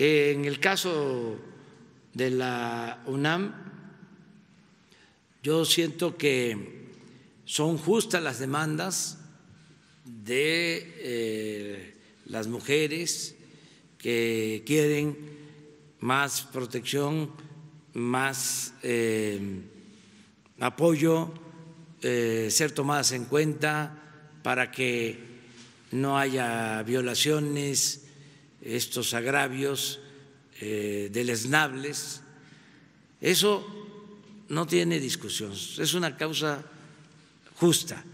Eh, en el caso de la UNAM, yo siento que son justas las demandas de eh, las mujeres que quieren más protección, más eh, apoyo, ser tomadas en cuenta para que no haya violaciones, estos agravios eh, deleznables. Eso no tiene discusión, es una causa justa.